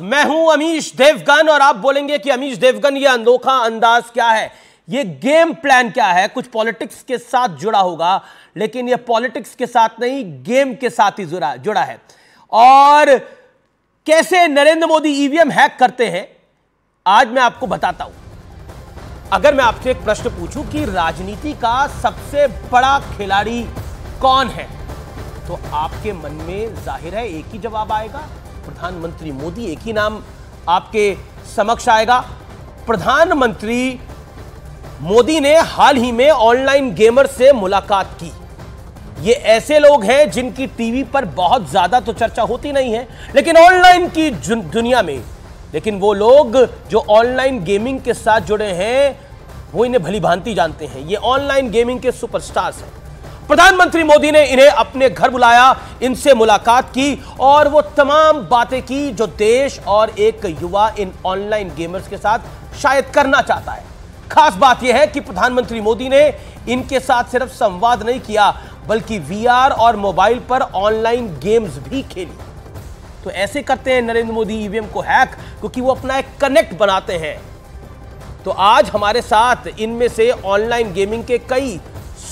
मैं हूं अमीश देवगन और आप बोलेंगे कि अमीश देवगन ये अनोखा अंदाज क्या है ये गेम प्लान क्या है कुछ पॉलिटिक्स के साथ जुड़ा होगा लेकिन ये पॉलिटिक्स के साथ नहीं गेम के साथ ही जुड़ा जुड़ा है और कैसे Narendra Modi EVM e hack करते हैं आज मैं आपको बताता हूं अगर मैं आपसे एक प्रश्न पूछूं कि राजनीति का सबसे बड़ा खिलाड़ी कौन है तो आपके मन में जाहिर है एक ही जवाब आएगा प्रधानमंत्री मोदी एक ही नाम आपके समक्ष आएगा प्रधानमंत्री मोदी ने हाल ही में ऑनलाइन गेमर से मुलाकात की ये ऐसे लोग हैं जिनकी टीवी पर बहुत ज्यादा तो चर्चा होती नहीं है लेकिन ऑनलाइन की दुनिया में लेकिन वो लोग जो ऑनलाइन गेमिंग के साथ जुड़े हैं वो इन्हें भली भांति जानते हैं ये ऑनलाइन गेमिंग के सुपरस्टार्स हैं प्रधानमंत्री मोदी ने इन्हें अपने घर बुलाया इनसे मुलाकात की और वो तमाम बातें की जो देश और एक युवा इन ऑनलाइन गेमर्स के साथ शायद करना चाहता है खास बात यह है कि प्रधानमंत्री मोदी ने इनके साथ सिर्फ संवाद नहीं किया बल्कि वीआर और मोबाइल पर ऑनलाइन गेम्स भी खेली तो ऐसे करते हैं नरेंद्र मोदी ईवीएम e को हैक क्योंकि वो अपना एक कनेक्ट बनाते हैं तो आज हमारे साथ इनमें से ऑनलाइन गेमिंग के कई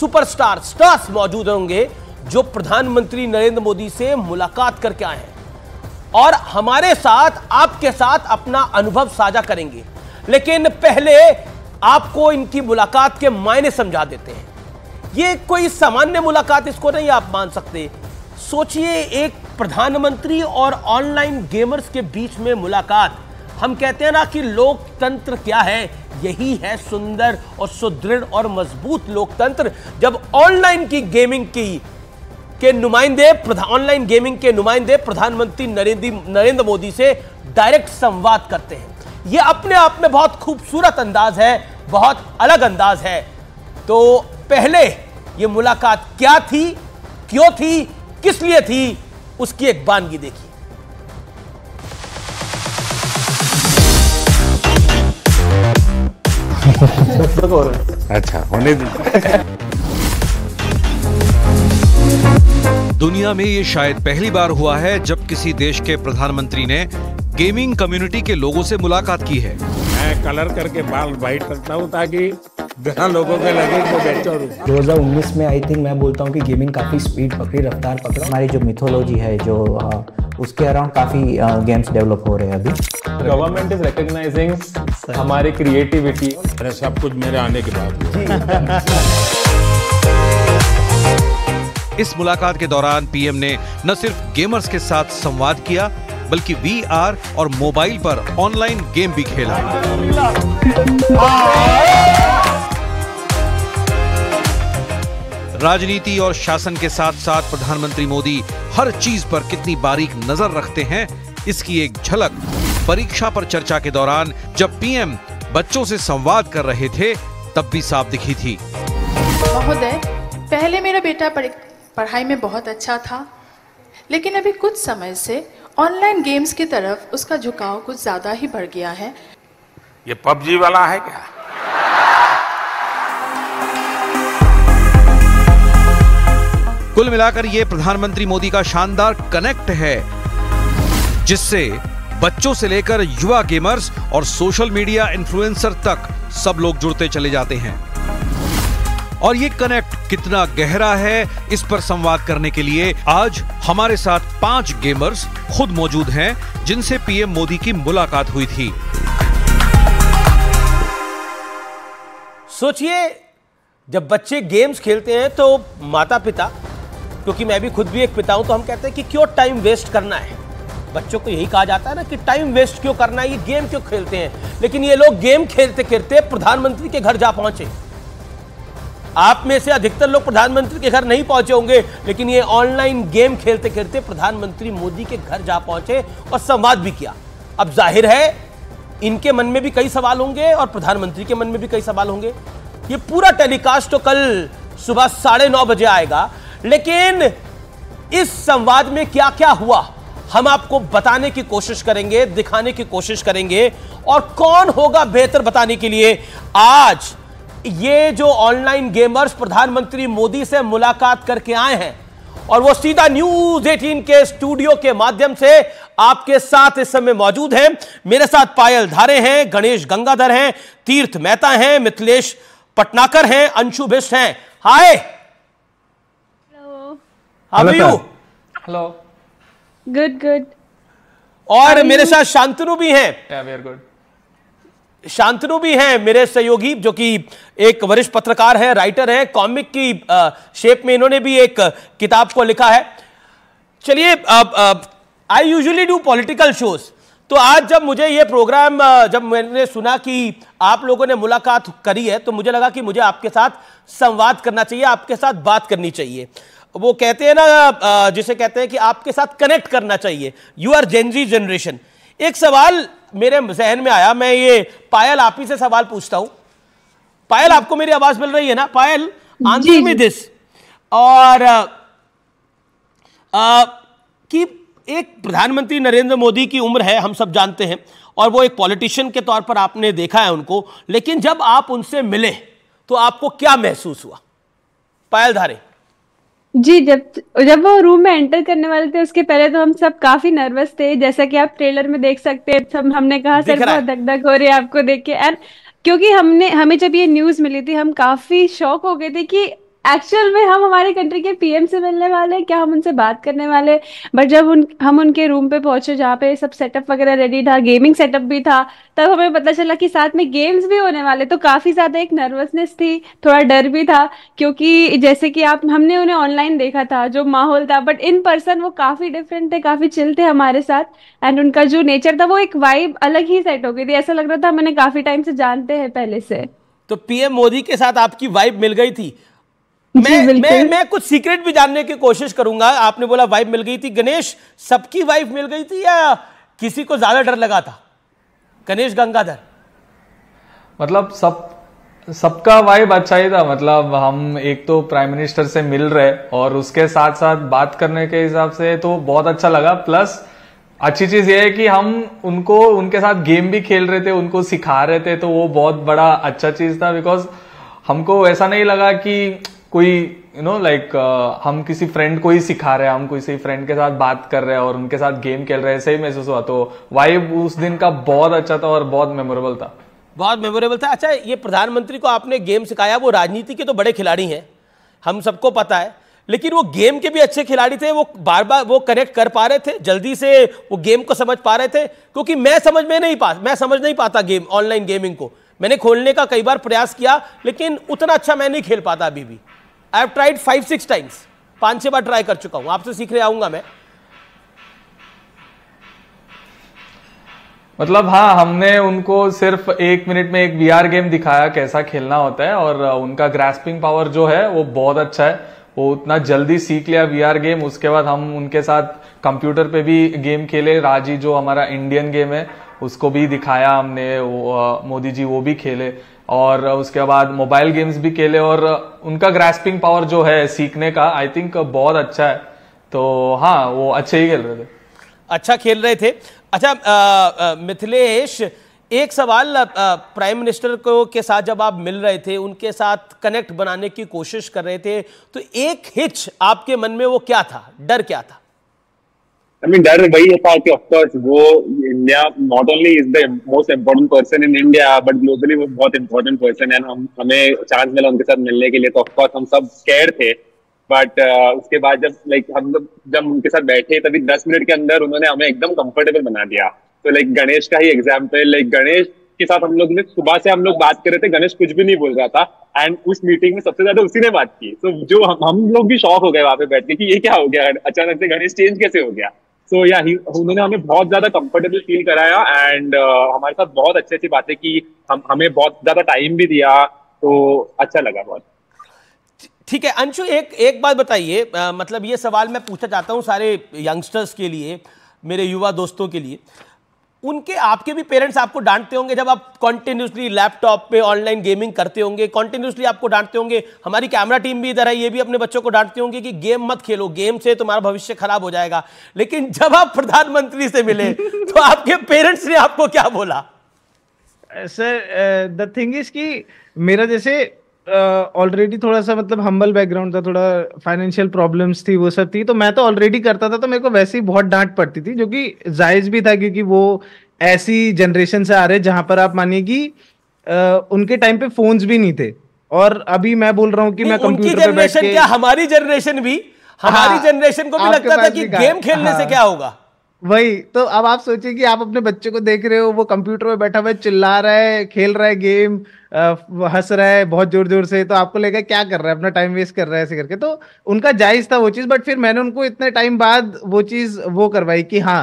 सुपरस्टार स्टार्स मौजूद होंगे जो प्रधानमंत्री नरेंद्र मोदी से मुलाकात करके आए हैं और हमारे साथ आपके साथ अपना अनुभव साझा करेंगे लेकिन पहले आपको इनकी मुलाकात के मायने समझा देते हैं ये कोई सामान्य मुलाकात इसको नहीं आप मान सकते सोचिए एक प्रधानमंत्री और ऑनलाइन गेमर्स के बीच में मुलाकात हम कहते हैं ना कि लोकतंत्र क्या है यही है सुंदर और सुदृढ़ और मजबूत लोकतंत्र जब ऑनलाइन की गेमिंग की के नुमाइंदे ऑनलाइन गेमिंग के नुमाइंदे प्रधानमंत्री नरेंद्र नरेंद्र मोदी से डायरेक्ट संवाद करते हैं यह अपने आप में बहुत खूबसूरत अंदाज है बहुत अलग अंदाज है तो पहले ये मुलाकात क्या थी क्यों थी किस लिए थी उसकी एक बानगी देखी अच्छा होने दीजिए दुनिया में ये शायद पहली बार हुआ है जब किसी देश के प्रधानमंत्री ने गेमिंग कम्युनिटी के लोगों से मुलाकात की है मैं कलर करके बाल व्हाइट सकता हूँ ताकि लोगों के लगे तो दो हज़ार उन्नीस में आई थिंक मैं बोलता हूँ कि गेमिंग काफ़ी स्पीड पकड़ी रफ्तार पकड़ी हमारी जो मिथोलॉजी है जो हाँ, उसके अराउंड काफ़ी गेम्स डेवलप हो रहे हैं अभी गवर्नमेंट इज रिकॉग्नाइजिंग हमारी क्रिएटिविटी अरे सब कुछ मेरे आने के बाद इस मुलाकात के दौरान पीएम ने न सिर्फ गेमर्स के साथ संवाद किया बल्कि वीआर और मोबाइल पर ऑनलाइन गेम भी खेला राजनीति और शासन के साथ साथ प्रधानमंत्री मोदी हर चीज पर कितनी बारीक नजर रखते हैं इसकी एक झलक परीक्षा पर चर्चा के दौरान जब पीएम बच्चों से संवाद कर रहे थे तब भी साफ दिखी थी महोदय पहले मेरा बेटा पढ़ाई में बहुत अच्छा था लेकिन अभी कुछ समय से ऑनलाइन गेम्स की तरफ उसका झुकाव कुछ ज्यादा ही बढ़ गया है ये पबजी वाला है क्या कुल मिलाकर ये प्रधानमंत्री मोदी का शानदार कनेक्ट है जिससे बच्चों से लेकर युवा गेमर्स और सोशल मीडिया इन्फ्लुएंसर तक सब लोग जुड़ते चले जाते हैं और ये कनेक्ट कितना गहरा है इस पर संवाद करने के लिए आज हमारे साथ पांच गेमर्स खुद मौजूद हैं जिनसे पीएम मोदी की मुलाकात हुई थी सोचिए जब बच्चे गेम्स खेलते हैं तो माता पिता क्योंकि मैं भी खुद भी एक पिता हूं तो हम कहते हैं कि क्यों टाइम वेस्ट करना है बच्चों को यही कहा जाता है ना कि टाइम वेस्ट क्यों करना है ये गेम क्यों खेलते हैं लेकिन ये लोग गेम खेलते खेलते प्रधानमंत्री के घर जा पहुंचे आप में से अधिकतर लोग प्रधानमंत्री के घर नहीं पहुंचे होंगे लेकिन ये ऑनलाइन गेम खेलते खेलते प्रधानमंत्री मोदी के घर जा पहुंचे और संवाद भी किया अब जाहिर है इनके मन में भी कई सवाल होंगे और प्रधानमंत्री के मन में भी कई सवाल होंगे ये पूरा टेलीकास्ट तो कल सुबह साढ़े नौ बजे आएगा लेकिन इस संवाद में क्या क्या हुआ हम आपको बताने की कोशिश करेंगे दिखाने की कोशिश करेंगे और कौन होगा बेहतर बताने के लिए आज ये जो ऑनलाइन गेमर्स प्रधानमंत्री मोदी से मुलाकात करके आए हैं और वो सीधा न्यूज 18 के स्टूडियो के माध्यम से आपके साथ इस समय मौजूद हैं मेरे साथ पायल धारे हैं गणेश गंगाधर हैं तीर्थ मेहता हैं मिथिलेश पटनाकर हैं अंशु भिष्ट हैं हाय हेलो are गुड और मेरे साथ शांतनु भी हैं शांतनु भी हैं मेरे सहयोगी जो कि एक वरिष्ठ पत्रकार हैं राइटर हैं कॉमिक की शेप में इन्होंने भी एक किताब को लिखा है चलिए I usually do political shows तो आज जब मुझे ये प्रोग्राम जब मैंने सुना कि आप लोगों ने मुलाकात करी है तो मुझे लगा कि मुझे आपके साथ संवाद करना चाहिए आपके साथ बात करनी चाहिए वो कहते हैं ना जिसे कहते हैं कि आपके साथ कनेक्ट करना चाहिए यू आर जेनजी जनरेशन एक सवाल मेरे जहन में आया मैं ये पायल आप ही से सवाल पूछता हूं पायल आपको मेरी आवाज मिल रही है ना पायल आंसर में दिस और आ, कि एक प्रधानमंत्री नरेंद्र मोदी की उम्र है हम सब जानते हैं और वो एक पॉलिटिशियन के तौर पर आपने देखा है उनको लेकिन जब आप उनसे मिले तो आपको क्या महसूस हुआ पायल धारे जी जब जब वो रूम में एंटर करने वाले थे उसके पहले तो हम सब काफी नर्वस थे जैसा कि आप ट्रेलर में देख सकते हैं सब हमने कहा सर बहुत धक धक हो रही है आपको देख के एंड क्योंकि हमने हमें जब ये न्यूज मिली थी हम काफी शौक हो गए थे कि एक्चुअल में हम हमारे कंट्री के पीएम से मिलने वाले क्या हम उनसे बात करने वाले बट जब उन हम उनके रूम पे पहुंचे जहाँ पे सब सेटअप वगैरह रेडी था गेमिंग सेटअप भी था तब हमें पता चला कि साथ में गेम्स भी होने वाले तो काफी ज्यादा एक नर्वसनेस थी थोड़ा डर भी था क्योंकि जैसे कि आप हमने उन्हें ऑनलाइन देखा था जो माहौल था बट इन पर्सन वो काफी डिफरेंट थे काफी चिल थे हमारे साथ एंड उनका जो नेचर था वो एक वाइब अलग ही सेट हो गई थी ऐसा लग रहा था मैंने काफी टाइम से जानते हैं पहले से तो पीएम मोदी के साथ आपकी वाइब मिल गई थी मैं मैं मैं कुछ सीक्रेट भी जानने की कोशिश करूंगा आपने बोला वाइफ मिल गई थी गणेश सबकी वाइफ मिल गई थी या किसी को ज्यादा डर लगा था गणेश गंगाधर मतलब सब सबका वाइब अच्छा ही था मतलब हम एक तो प्राइम मिनिस्टर से मिल रहे और उसके साथ साथ बात करने के हिसाब से तो बहुत अच्छा लगा प्लस अच्छी चीज ये है कि हम उनको उनके साथ गेम भी खेल रहे थे उनको सिखा रहे थे तो वो बहुत बड़ा अच्छा चीज था बिकॉज हमको ऐसा नहीं लगा कि कोई यू नो लाइक हम किसी फ्रेंड को ही सिखा रहे हैं हम किसी फ्रेंड के साथ बात कर रहे हैं और उनके साथ गेम खेल रहे हैं सही महसूस हुआ तो वाइब उस दिन का बहुत अच्छा था और बहुत मेमोरेबल था बहुत मेमोरेबल था अच्छा ये प्रधानमंत्री को आपने गेम सिखाया वो राजनीति के तो बड़े खिलाड़ी हैं हम सबको पता है लेकिन वो गेम के भी अच्छे खिलाड़ी थे वो बार बार वो कनेक्ट कर पा रहे थे जल्दी से वो गेम को समझ पा रहे थे क्योंकि मैं समझ में नहीं पा मैं समझ नहीं पाता गेम ऑनलाइन गेमिंग को मैंने खोलने का कई बार प्रयास किया लेकिन उतना अच्छा मैं नहीं खेल पाता अभी भी I have tried five six times पांच छह बार ट्राई कर चुका हूं आपसे सीख रहे आऊंगा मैं मतलब हाँ हमने उनको सिर्फ एक मिनट में एक वी गेम दिखाया कैसा खेलना होता है और उनका ग्रेस्पिंग पावर जो है वो बहुत अच्छा है वो उतना जल्दी सीख लिया वी गेम उसके बाद हम उनके साथ कंप्यूटर पे भी गेम खेले राजी जो हमारा इंडियन गेम है उसको भी दिखाया हमने मोदी जी वो भी खेले और उसके बाद मोबाइल गेम्स भी खेले और उनका ग्रास्पिंग पावर जो है सीखने का आई थिंक बहुत अच्छा है तो हाँ वो अच्छे ही खेल रहे थे अच्छा खेल रहे थे अच्छा मिथिलेश एक सवाल प्राइम मिनिस्टर को के साथ जब आप मिल रहे थे उनके साथ कनेक्ट बनाने की कोशिश कर रहे थे तो एक हिच आपके मन में वो क्या था डर क्या था I mean, that is Bhai party, of course, wo India not only is the most important person in India, but globally वो बहुत important person है हम हमें चांस मिला उनके साथ मिलने के लिए तो ऑफकोर्स हम सब स्कैर थे बट uh, उसके बाद जब लाइक like, हम जब उनके साथ बैठे तभी दस मिनट के अंदर उन्होंने हमें एकदम कंफर्टेबल बना दिया तो लाइक गणेश का ही एग्जाम्पल लाइक गणेश के साथ हम लोग ने सुबह से हम लोग बात कर रहे थे गणेश कुछ भी नहीं बोल रहा था एंड उस मीटिंग में सबसे ज्यादा उसी ने बात की तो so, जो हम हम लोग भी शौक हो गए वहां पे बैठ के कि ये क्या हो गया अचानक से गणेश चेंज कैसे हो गया सो या उन्होंने हमें बहुत ज्यादा कंफर्टेबल फील कराया एंड uh, हमारे साथ बहुत अच्छी अच्छी बातें की हम हमें बहुत ज्यादा टाइम भी दिया तो अच्छा लगा बहुत ठीक है अंशु एक एक बात बताइए मतलब ये सवाल मैं पूछना चाहता हूँ सारे यंगस्टर्स के लिए मेरे युवा दोस्तों के लिए उनके आपके भी पेरेंट्स आपको डांटते होंगे जब आप कॉन्टिन्यूसली लैपटॉप पे ऑनलाइन गेमिंग करते होंगे कॉन्टिन्यूसली आपको डांटते होंगे हमारी कैमरा टीम भी इधर है ये भी अपने बच्चों को डांटते होंगे कि गेम मत खेलो गेम से तुम्हारा भविष्य खराब हो जाएगा लेकिन जब आप प्रधानमंत्री से मिले तो आपके पेरेंट्स ने आपको क्या बोला सर द थिंग इज कि मेरा जैसे ऑलरेडी uh, थोड़ा सा मतलब हम्बल बैकग्राउंड था थोड़ा फाइनेंशियल प्रॉब्लम्स थी वो सब थी तो मैं तो ऑलरेडी करता था तो मेरे को वैसे ही बहुत डांट पड़ती थी जो कि जायज भी था क्योंकि वो ऐसी जनरेशन से आ रहे जहाँ पर आप मानिए कि uh, उनके टाइम पे फोन्स भी नहीं थे और अभी मैं बोल रहा हूँ कि मैं कंप्यूटर पे बैठ के क्या हमारी जनरेशन भी हमारी हाँ, जनरेशन को भी लगता था कि गेम खेलने से हाँ। क्या होगा वही तो अब आप सोचिए कि आप अपने बच्चे को देख रहे हो वो कंप्यूटर में बैठा हुआ चिल्ला रहा है खेल रहा है गेम हंस रहा है बहुत जोर जोर से तो आपको लेकर क्या कर रहा है अपना टाइम वेस्ट कर रहा है ऐसे करके तो उनका जायज था वो चीज़ बट फिर मैंने उनको इतने टाइम बाद वो चीज़ वो करवाई कि हाँ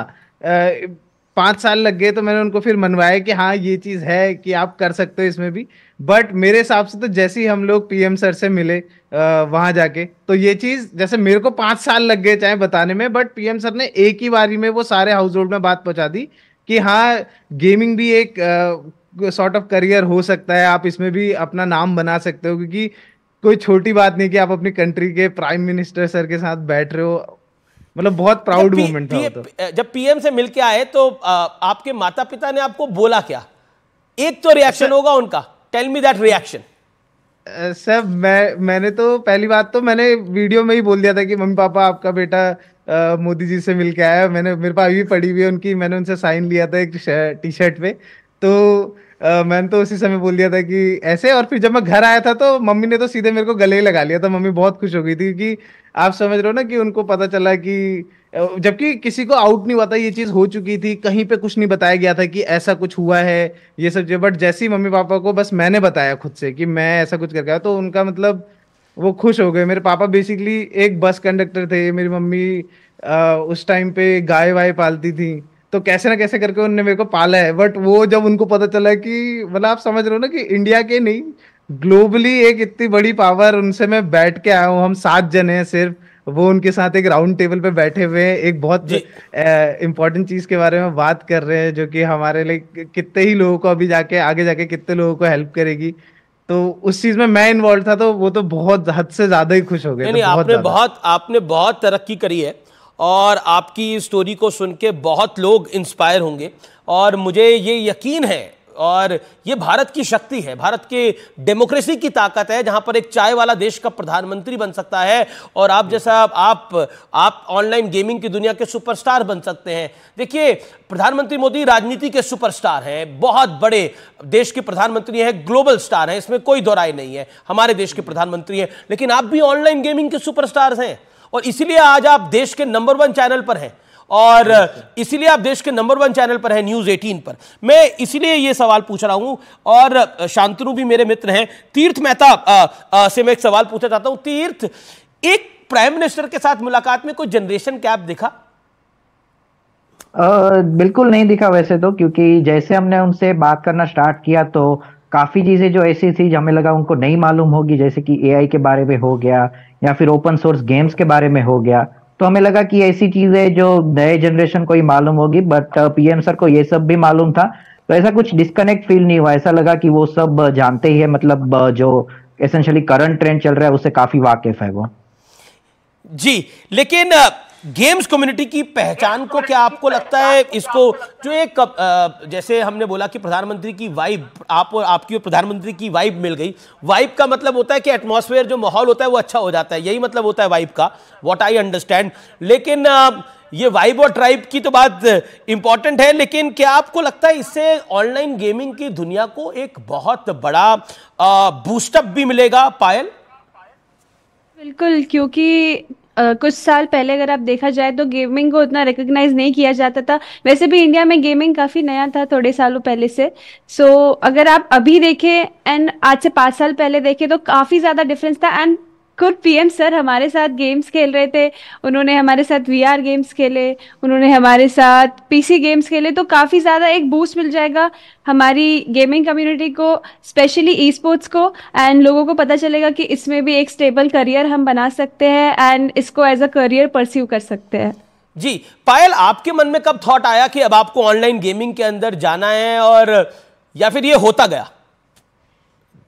पाँच साल लग गए तो मैंने उनको फिर मनवाया कि हाँ ये चीज़ है कि आप कर सकते हो इसमें भी बट मेरे हिसाब से तो जैसे ही हम लोग पीएम सर से मिले वहाँ जाके तो ये चीज़ जैसे मेरे को पाँच साल लग गए चाहे बताने में बट पीएम सर ने एक ही बारी में वो सारे हाउस होल्ड में बात पहुँचा दी कि हाँ गेमिंग भी एक सॉर्ट ऑफ करियर हो सकता है आप इसमें भी अपना नाम बना सकते हो क्योंकि कोई छोटी बात नहीं कि आप अपनी कंट्री के प्राइम मिनिस्टर सर के साथ बैठ रहे हो मतलब बहुत प्राउड मोमेंट था तो। जब पीएम से मिलके आए तो आ, आपके माता पिता ने आपको बोला क्या एक तो रिएक्शन होगा उनका tell me that reaction sir मैं मैंने तो पहली बात तो मैंने वीडियो में ही बोल दिया था कि मम्मी पापा आपका बेटा मोदी जी से मिल के आया मैंने मेरे पास अभी पड़ी हुई है उनकी मैंने उनसे साइन लिया था एक टी शर्ट पे तो मैंने तो उसी समय बोल दिया था कि ऐसे और फिर जब मैं घर आया था तो मम्मी ने तो सीधे मेरे को गले ही लगा लिया था मम्मी बहुत खुश हो गई थी क्योंकि आप समझ रहे हो ना कि उनको पता चला कि जबकि किसी को आउट नहीं हुआ था ये चीज हो चुकी थी कहीं पे कुछ नहीं बताया गया था कि ऐसा कुछ हुआ है ये सब चीज बट जैसे ही मम्मी पापा को बस मैंने बताया खुद से कि मैं ऐसा कुछ करके आया तो उनका मतलब वो खुश हो गए मेरे पापा बेसिकली एक बस कंडक्टर थे मेरी मम्मी आ, उस टाइम पे गाय वाय पालती थी तो कैसे ना कैसे करके उनने मेरे को पाला है बट वो जब उनको पता चला कि मतलब आप समझ रहे हो ना कि इंडिया के नहीं ग्लोबली एक इतनी बड़ी पावर उनसे मैं बैठ के आया हूँ हम सात जने हैं सिर्फ वो उनके साथ एक राउंड टेबल पे बैठे हुए हैं एक बहुत इम्पोर्टेंट चीज के बारे में बात कर रहे हैं जो कि हमारे लिए कितने ही लोगों को अभी जाके आगे जाके कितने लोगों को हेल्प करेगी तो उस चीज में मैं इन्वॉल्व था तो वो तो बहुत हद से ज्यादा ही खुश हो गए नहीं, तो आपने बहुत आपने बहुत तरक्की करी है और आपकी स्टोरी को सुन के बहुत लोग इंस्पायर होंगे और मुझे ये यकीन है और ये भारत की शक्ति है भारत के डेमोक्रेसी की ताकत है जहां पर एक चाय वाला देश का प्रधानमंत्री बन सकता है और आप जैसा आप आप ऑनलाइन गेमिंग की दुनिया के सुपरस्टार बन सकते हैं देखिए प्रधानमंत्री मोदी राजनीति के सुपरस्टार हैं बहुत बड़े देश के प्रधानमंत्री हैं ग्लोबल स्टार हैं इसमें कोई दोराय नहीं है हमारे देश के प्रधानमंत्री हैं लेकिन आप भी ऑनलाइन गेमिंग के सुपरस्टार्स हैं और इसीलिए आज आप देश के नंबर वन चैनल पर हैं और इसीलिए आप देश के नंबर वन चैनल पर हैं न्यूज़ 18 पर मैं इसीलिए ये सवाल पूछ रहा हूँ और शांतनु भी मेरे मित्र हैं तीर्थ मेहता से मैं एक सवाल पूछना चाहता हूँ तीर्थ एक प्राइम मिनिस्टर के साथ मुलाकात में कोई जनरेशन कैप दिखा आ, बिल्कुल नहीं दिखा वैसे तो क्योंकि जैसे हमने उनसे बात करना स्टार्ट किया तो काफ़ी चीज़ें जो ऐसी थी जो हमें लगा उनको नहीं मालूम होगी जैसे कि एआई के बारे में हो गया या फिर ओपन सोर्स गेम्स के बारे में हो गया तो हमें लगा कि ऐसी चीज़ें जो नए जनरेशन को ही मालूम होगी बट पीएम सर को ये सब भी मालूम था तो ऐसा कुछ डिस्कनेक्ट फील नहीं हुआ ऐसा लगा कि वो सब uh, जानते ही है मतलब uh, जो एसेंशियली करंट ट्रेंड चल रहा है उससे काफ़ी वाकिफ है वो जी लेकिन uh, गेम्स कम्युनिटी की पहचान को क्या आपको लगता है इसको जो एक जैसे हमने बोला कि प्रधानमंत्री की वाइब आप और आपकी और प्रधानमंत्री की वाइब मिल गई वाइब का मतलब होता है कि एटमॉस्फेयर जो माहौल होता है वो अच्छा हो जाता है यही मतलब होता है वाइब का व्हाट आई अंडरस्टैंड लेकिन ये वाइब और ट्राइब की तो बात इंपॉर्टेंट है लेकिन क्या आपको लगता है इससे ऑनलाइन गेमिंग की दुनिया को एक बहुत बड़ा बूस्टअप भी मिलेगा पायल बिल्कुल क्योंकि Uh, कुछ साल पहले अगर आप देखा जाए तो गेमिंग को उतना रिकोगनाइज नहीं किया जाता था वैसे भी इंडिया में गेमिंग काफ़ी नया था थोड़े सालों पहले से सो so, अगर आप अभी देखें एंड आज से पांच साल पहले देखें तो काफ़ी ज़्यादा डिफरेंस था एंड खुद पीएम सर हमारे साथ गेम्स खेल रहे थे उन्होंने हमारे साथ वीआर गेम्स खेले उन्होंने हमारे साथ पीसी गेम्स खेले तो काफ़ी ज़्यादा एक बूस्ट मिल जाएगा हमारी गेमिंग कम्युनिटी को स्पेशली ई स्पोर्ट्स को एंड लोगों को पता चलेगा कि इसमें भी एक स्टेबल करियर हम बना सकते हैं एंड इसको एज अ करियर परस्यू कर सकते हैं जी पायल आपके मन में कब थॉट आया कि अब आपको ऑनलाइन गेमिंग के अंदर जाना है और या फिर ये होता गया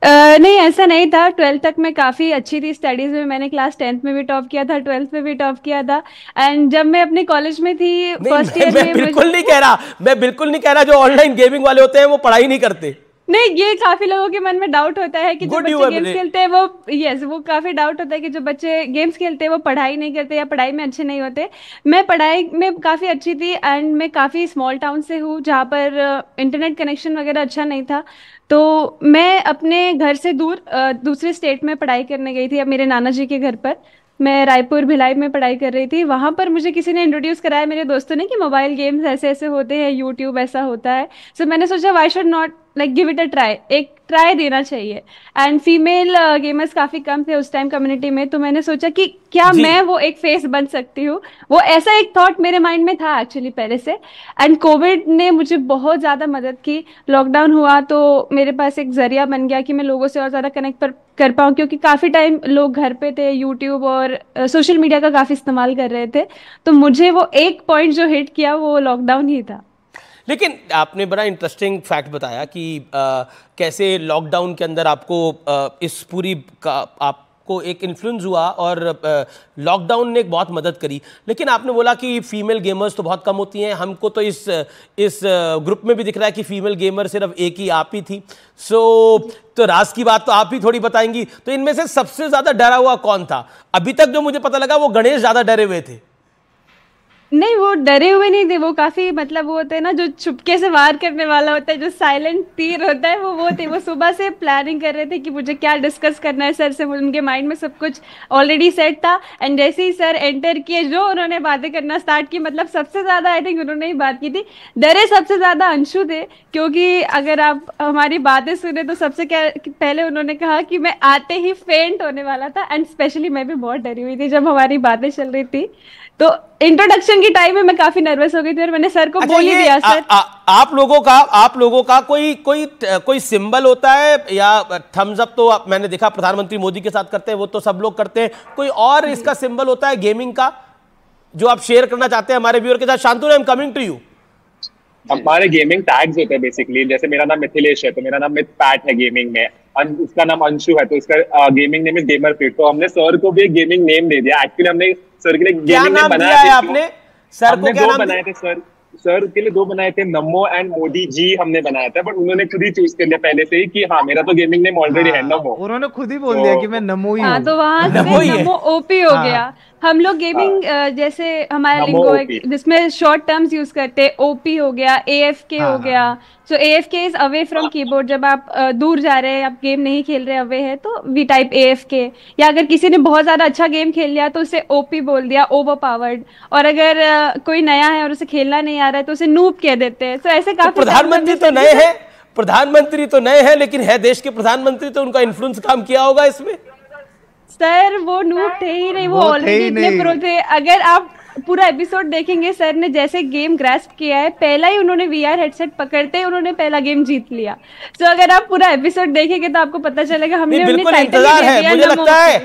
Uh, नहीं ऐसा नहीं था ट्वेल्थ तक मैं काफ़ी अच्छी थी स्टडीज़ में मैंने क्लास टेंथ में भी टॉप किया था ट्वेल्थ में भी टॉप किया था एंड जब मैं अपने कॉलेज में थी फर्स्ट ईयर में बिल्कुल मुझे... नहीं कह रहा मैं बिल्कुल नहीं कह रहा जो ऑनलाइन गेमिंग वाले होते हैं वो पढ़ाई नहीं करते नहीं ये काफी लोगों के मन में डाउट होता है कि जो बच्चे गेम्स खेलते हैं वो यस वो काफी डाउट होता है कि जो बच्चे गेम्स खेलते हैं वो पढ़ाई नहीं करते या पढ़ाई में अच्छे नहीं होते मैं पढ़ाई में काफी अच्छी थी एंड मैं काफी स्मॉल टाउन से हूँ जहाँ पर इंटरनेट कनेक्शन वगैरह अच्छा नहीं था तो मैं अपने घर से दूर दूसरे स्टेट में पढ़ाई करने गई थी अब मेरे नाना जी के घर पर मैं रायपुर भिलाई में पढ़ाई कर रही थी वहाँ पर मुझे किसी ने इंट्रोड्यूस कराया मेरे दोस्तों ने कि मोबाइल गेम्स ऐसे ऐसे होते हैं यूट्यूब ऐसा होता है सो so मैंने सोचा why should not like give it a try एक ट्राई देना चाहिए एंड फीमेल गेमर्स काफी कम थे उस टाइम कम्युनिटी में तो मैंने सोचा कि क्या मैं वो एक फेस बन सकती हूँ वो ऐसा एक थॉट मेरे माइंड में था एक्चुअली पहले से एंड कोविड ने मुझे बहुत ज़्यादा मदद की लॉकडाउन हुआ तो मेरे पास एक जरिया बन गया कि मैं लोगों से और ज़्यादा कनेक्ट कर कर पाऊँ क्योंकि काफ़ी टाइम लोग घर पे थे यूट्यूब और सोशल uh, मीडिया का काफ़ी इस्तेमाल कर रहे थे तो मुझे वो एक पॉइंट जो हिट किया वो लॉकडाउन ही था लेकिन आपने बड़ा इंटरेस्टिंग फैक्ट बताया कि आ, कैसे लॉकडाउन के अंदर आपको आ, इस पूरी का आपको एक इन्फ्लुएंस हुआ और लॉकडाउन ने एक बहुत मदद करी लेकिन आपने बोला कि फीमेल गेमर्स तो बहुत कम होती हैं हमको तो इस इस ग्रुप में भी दिख रहा है कि फीमेल गेमर सिर्फ एक ही आप ही थी सो तो राज की बात तो आप ही थोड़ी बताएंगी तो इनमें से सबसे ज़्यादा डरा हुआ कौन था अभी तक जो मुझे पता लगा वो गणेश ज़्यादा डरे हुए थे नहीं वो डरे हुए नहीं थे वो काफी मतलब वो होते हैं ना जो छुपके से वार करने वाला होता है जो साइलेंट तीर होता है वो वो थे वो सुबह से प्लानिंग कर रहे थे कि मुझे क्या डिस्कस करना है सर से उनके माइंड में सब कुछ ऑलरेडी सेट था एंड जैसे ही सर एंटर किए जो उन्होंने बातें करना स्टार्ट की मतलब सबसे ज्यादा आई थिंक उन्होंने ही बात की थी डरे सबसे ज्यादा अंशु थे क्योंकि अगर आप हमारी बातें सुने तो सबसे क्या पहले उन्होंने कहा कि मैं आते ही फेंट होने वाला था एंड स्पेशली मैं भी बहुत डरी हुई थी जब हमारी बातें चल रही थी तो इंट्रोडक्शन की टाइम में मैं काफी नर्वस हो गई थी और मैंने सर को अच्छा, बोल ही दिया सर आ, आ, आप लोगों का आप लोगों का कोई कोई कोई सिंबल होता है या थम्स अप तो मैंने देखा प्रधानमंत्री मोदी के साथ करते हैं वो तो सब लोग करते हैं कोई और इसका सिंबल होता है गेमिंग का जो आप शेयर करना चाहते हैं हमारे व्यूअर के साथ Shantu I am coming to you हमारे गेमिंग टैग्स होते हैं बेसिकली जैसे मेरा नाम मिथिलेश है तो मेरा नाम मिथ पैट है गेमिंग में और उसका नाम अंशु है तो उसका gaming name is gamer fit तो हमने सर को भी गेमिंग नेम दे दिया एक्चुअली हमने सर के लिए क्या नाम दिया है आपने सर को क्या नाम बनाए थे सर सर के लिए दो बनाए थे नमो एंड मोदी जी हमने बनाया था बट उन्होंने खुद ही चूज कर लिया पहले से ही कि हाँ मेरा तो गेमिंग नेम ऑलरेडी है हाँ, नमो उन्होंने खुद ही बोल दिया कि मैं तो नमो ही हाँ, हूँ तो वहां नमो ओपी हो हाँ। गया हम लोग गेमिंग हाँ। जैसे हमारा लिंगो जिसमें शॉर्ट टर्म्स यूज करते हैं ओपी हो गया ए एफ के हो हाँ, गया so A F K is away from keyboard जब आप दूर जा रहे हैं आप गेम नहीं खेल रहे अवे है तो वी टाइप ए एफ के या अगर किसी ने बहुत ज्यादा अच्छा गेम खेल लिया तो उसे ओपी बोल दिया ओवर पावर्ड और अगर कोई नया है और उसे खेलना नहीं आ रहा है तो उसे नूप कह देते हैं सो ऐसे तो काफी प्रधानमंत्री तो मतलब नए हैं प्रधानमंत्री तो नए हैं लेकिन है देश के प्रधानमंत्री तो उनका इन्फ्लुएंस काम किया होगा इसमें सर वो नूब थे ही नहीं वो ऑलरेडी इतने प्रो थे अगर आप पूरा एपिसोड देखेंगे सर ने जैसे गेम ग्रेस्प किया है पहला ही उन्होंने वीआर हेडसेट पकड़ते ही उन्होंने पहला गेम जीत लिया सो so, अगर आप पूरा एपिसोड देखेंगे तो आपको पता चलेगा हमने बिल्कुल इंतजार है मुझे लगता है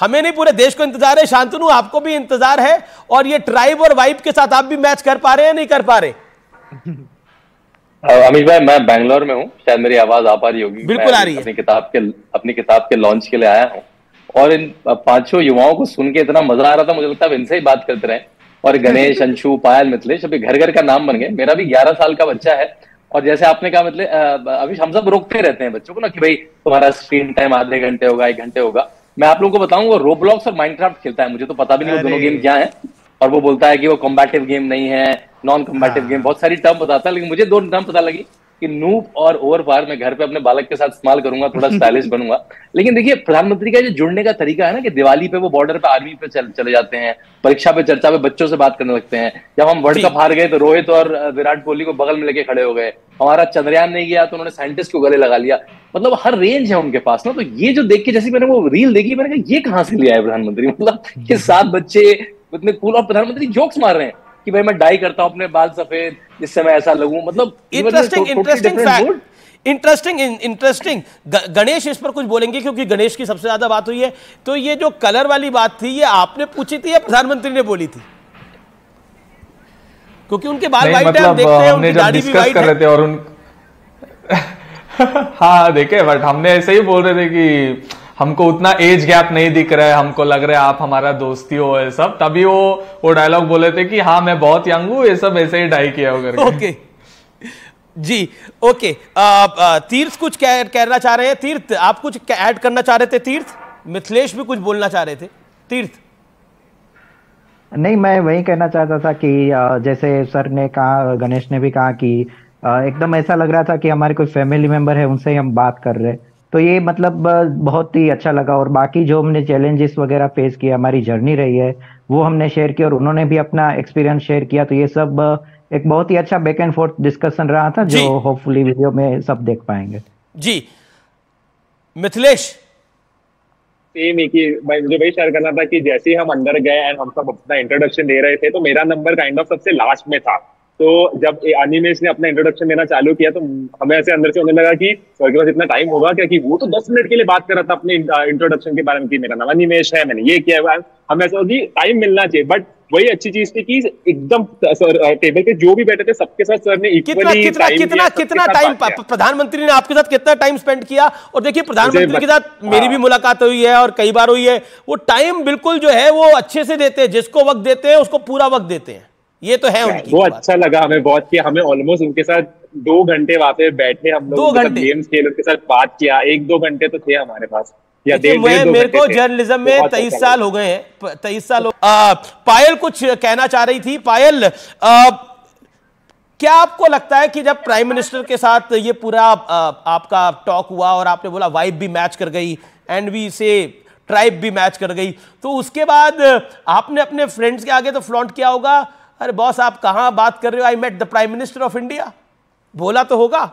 हमें नहीं पूरे देश को इंतजार है शांतनु आपको भी इंतजार है और ये ट्राइब और वाइब के साथ आप भी मैच कर पा रहे हैं नहीं कर पा रहे अमित भाई मैं बैंगलोर में हूँ शायद मेरी आवाज आ पा रही होगी बिल्कुल आ रही है अपनी किताब के अपनी किताब के लॉन्च के लिए आया हूँ और इन पांचों युवाओं को सुन के इतना मजा आ रहा था मुझे लगता है इनसे ही बात करते रहे और गणेश अंशु पायल मिथिलेश अभी घर घर का नाम बन गए मेरा भी ग्यारह साल का बच्चा है और जैसे आपने कहा मतलब अभी हम सब रोकते रहते हैं बच्चों को ना कि भाई तुम्हारा स्क्रीन टाइम आधे घंटे होगा एक घंटे होगा मैं आप लोगों को बताऊं वो रोब्लॉक्स और माइनक्राफ्ट खेलता है मुझे तो पता भी नहीं वो दोनों गेम क्या है और वो बोलता है कि वो कॉम्बैटिव गेम नहीं है नॉन कॉम्बैटिव गेम बहुत सारी टर्म बताता है लेकिन मुझे दो टर्म पता लगी कि नूप और ओवर पार में घर पे अपने बालक के साथ इस्तेमाल करूंगा थोड़ा स्टाइलिश बनूंगा लेकिन देखिए प्रधानमंत्री का जो जुड़ने का तरीका है ना कि दिवाली पे वो बॉर्डर पे आर्मी पे चल, चले जाते हैं परीक्षा पे चर्चा पे बच्चों से बात करने लगते हैं जब हम वर्ल्ड कप हार गए तो रोहित और विराट कोहली को बगल में लेके खड़े हो गए हमारा चंद्रयान नहीं गया तो उन्होंने साइंटिस्ट को गले लगा लिया मतलब हर रेंज है उनके पास ना तो ये जो देख के जैसे मैंने वो रील देखी मैंने कहा ये कहाँ से लिया है प्रधानमंत्री मतलब ये सात बच्चे इतने कूल और प्रधानमंत्री जोक्स मार रहे हैं कि भाई मैं डाई करता हूं अपने बाल सफेद जिससे मैं ऐसा लगू मतलब interesting interesting interesting interesting Ganesh इस पर कुछ बोलेंगे क्योंकि गणेश की सबसे ज्यादा बात हुई है तो ये जो कलर वाली बात थी ये आपने पूछी थी या प्रधानमंत्री ने बोली थी क्योंकि उनके बाल वाइट मतलब, देखते हैं उनकी दाढ़ी भी वाइट कर रहे थे और उन हाँ देखे बट हमने ऐसे ही बोल रहे थे कि हमको उतना एज गैप नहीं दिख रहा है हमको लग रहा है आप हमारा दोस्ती हो ये सब तभी वो वो डायलॉग बोले थे कि हाँ मैं बहुत यंग हूँ ये सब ऐसे ही डाई किया होगा ओके जी ओके तीर्थ कुछ कह, कहना चाह रहे हैं तीर्थ आप कुछ ऐड करना चाह रहे थे तीर्थ मिथिलेश भी कुछ बोलना चाह रहे थे तीर्थ नहीं मैं वही कहना चाहता था कि जैसे सर ने कहा गणेश ने भी कहा कि एकदम ऐसा लग रहा था कि हमारे कोई फैमिली मेंबर है उनसे ही हम बात कर रहे हैं तो ये मतलब बहुत ही अच्छा लगा और बाकी जो हमने चैलेंजेस वगैरह फेस किया हमारी जर्नी रही है वो हमने शेयर किया और उन्होंने भी अपना एक्सपीरियंस शेयर किया तो ये सब एक बहुत ही अच्छा बैक एंड फोर्थ डिस्कशन रहा था जो होपफुली वीडियो में सब देख पाएंगे जी मिथिलेश सेम एक ही भाई मुझे शेयर करना था कि जैसे ही हम अंदर गए एंड हम सब अपना इंट्रोडक्शन दे रहे थे तो मेरा नंबर काइंड ऑफ सबसे लास्ट में था तो जब अनिमेश ने अपना इंट्रोडक्शन देना चालू किया तो हमें ऐसे अंदर से होने लगा कि सर के पास इतना टाइम होगा क्या कि वो तो दस मिनट के लिए बात कर रहा था अपने इंट्रोडक्शन के बारे में कि मेरा नाम अनिमेश है मैंने ये किया हुआ हमें ऐसा कि टाइम मिलना चाहिए बट वही अच्छी चीज थी कि एकदम सर टेबल पे जो भी बैठे थे सबके साथ सर ने कितना कितना कितना कितना टाइम प्रधानमंत्री ने आपके साथ कितना टाइम स्पेंड किया और देखिए प्रधानमंत्री के साथ मेरी भी हाँ। मुलाकात हुई है और कई बार हुई है वो टाइम बिल्कुल जो है वो अच्छे से देते हैं जिसको वक्त देते हैं उसको पूरा वक्त देते हैं ये तो है उनकी वो अच्छा लगा हमें बहुत कि हमें ऑलमोस्ट उनके साथ दो घंटे वहां पे बैठे हम लोग दो मतलब घंटे गेम्स खेल उनके साथ बात किया एक दो घंटे तो थे हमारे पास या मेरे को जर्नलिज्म में अच्छा तेईस साल हो गए हैं तेईस साल पायल कुछ कहना चाह रही थी पायल आ, क्या आपको लगता है कि जब प्राइम मिनिस्टर के साथ ये पूरा आपका टॉक हुआ और आपने बोला वाइफ भी मैच कर गई एंड वी से ट्राइब भी मैच कर गई तो उसके बाद आपने अपने फ्रेंड्स के आगे तो फ्लॉन्ट किया होगा अरे बॉस आप कहाँ बात कर रहे हो I met the prime minister of India बोला तो होगा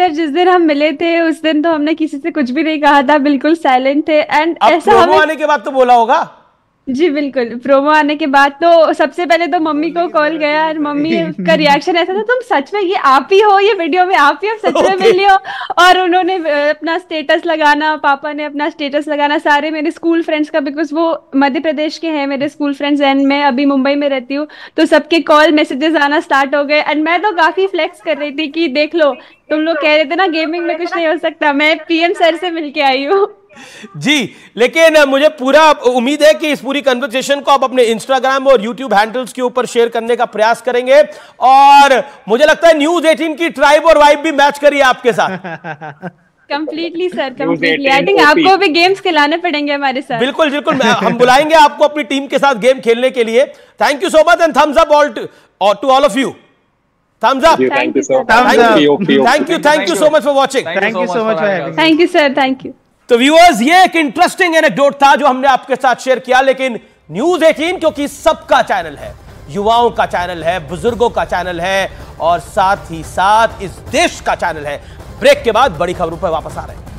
सर जिस दिन हम मिले थे उस दिन तो हमने किसी से कुछ भी नहीं कहा था बिल्कुल साइलेंट थे एंड ऐसा हमें आने के बाद तो बोला होगा जी बिल्कुल प्रोमो आने के बाद तो सबसे पहले तो मम्मी को कॉल गया और मम्मी का रिएक्शन ऐसा था तुम सच में ये आप ही हो ये वीडियो में आप ही हो सच में मिली हो और उन्होंने अपना स्टेटस लगाना पापा ने अपना स्टेटस लगाना सारे मेरे स्कूल फ्रेंड्स का बिकॉज वो मध्य प्रदेश के हैं मेरे स्कूल फ्रेंड्स एंड मैं अभी मुंबई में रहती हूँ तो सबके कॉल मैसेजेस आना स्टार्ट हो गए एंड मैं तो काफी फ्लेक्स कर रही थी कि देख लो तुम लोग कह रहे थे ना गेमिंग में कुछ नहीं हो सकता मैं पीएम सर से मिल के आई हूँ जी लेकिन मुझे पूरा उम्मीद है कि इस पूरी कन्वर्सेशन को आप अपने इंस्टाग्राम और यूट्यूब हैंडल्स के ऊपर शेयर करने का प्रयास करेंगे और मुझे लगता है न्यूज एटीन की ट्राइब और वाइब भी मैच करिए आपके साथ completely sir completely I think आपको भी गेम्स खिलाने पड़ेंगे हमारे साथ बिल्कुल बिल्कुल हम बुलाएंगे आपको अपनी टीम के साथ गेम खेलने के लिए thank you so much and thumbs up all to all of you thumbs up uh, thank you thank you so much for watching thank you so much thank you sir thank you तो viewers ये एक interesting anecdote था जो हमने आपके साथ share किया लेकिन न्यूज एटीन क्योंकि सबका चैनल है युवाओं का चैनल है बुजुर्गों का चैनल है और साथ ही साथ इस देश का चैनल है ब्रेक के बाद बड़ी खबरों पर वापस आ रहे हैं